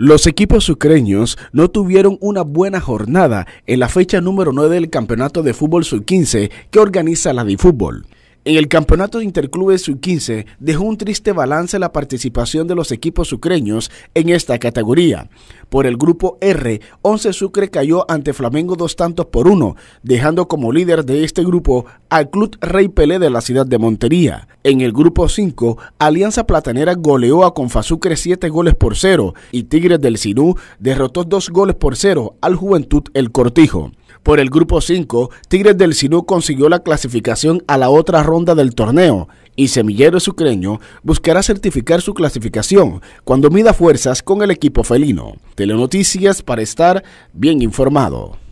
Los equipos ucreños no tuvieron una buena jornada en la fecha número 9 del Campeonato de Fútbol Sub-15 que organiza la DiFútbol. En el campeonato de interclubes sub-15 dejó un triste balance la participación de los equipos sucreños en esta categoría. Por el grupo R, 11 Sucre cayó ante Flamengo dos tantos por uno, dejando como líder de este grupo al Club Rey Pelé de la ciudad de Montería. En el grupo 5, Alianza Platanera goleó a Confasucre siete goles por cero y Tigres del Sinú derrotó dos goles por cero al Juventud El Cortijo. Por el grupo 5, Tigres del Sinú consiguió la clasificación a la otra ronda del torneo y Semillero Sucreño buscará certificar su clasificación cuando mida fuerzas con el equipo felino. Telenoticias para estar bien informado.